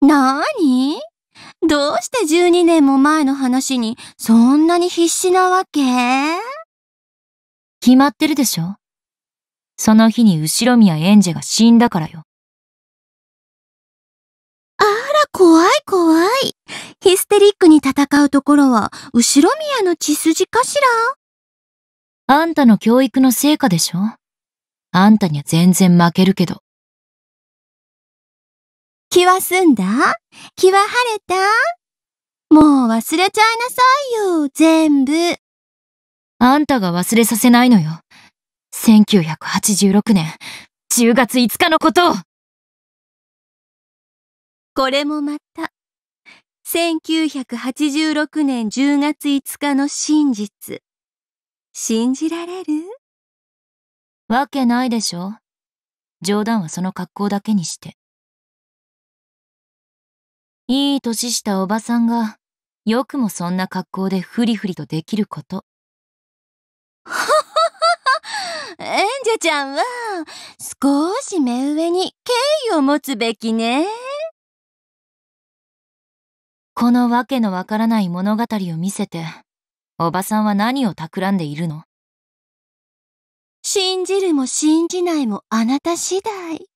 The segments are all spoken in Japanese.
なーにどうして12年も前の話にそんなに必死なわけ決まってるでしょその日に後ろ宮園ジェが死んだからよ。あら、怖い怖い。ヒステリックに戦うところは、後ろ宮の血筋かしらあんたの教育の成果でしょあんたには全然負けるけど。気は済んだ気は晴れたもう忘れちゃいなさいよ、全部。あんたが忘れさせないのよ。1986年10月5日のことをこれもまた、1986年10月5日の真実。信じられるわけないでしょ。冗談はその格好だけにして。いい年したおばさんが、よくもそんな格好でフリフリとできること。エンジェちゃんは、少し目上に敬意を持つべきね。このわけのわからない物語を見せて、おばさんは何を企んでいるの信じるも信じないもあなた次第。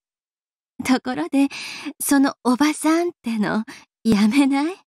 ところで、そのおばさんっての、やめない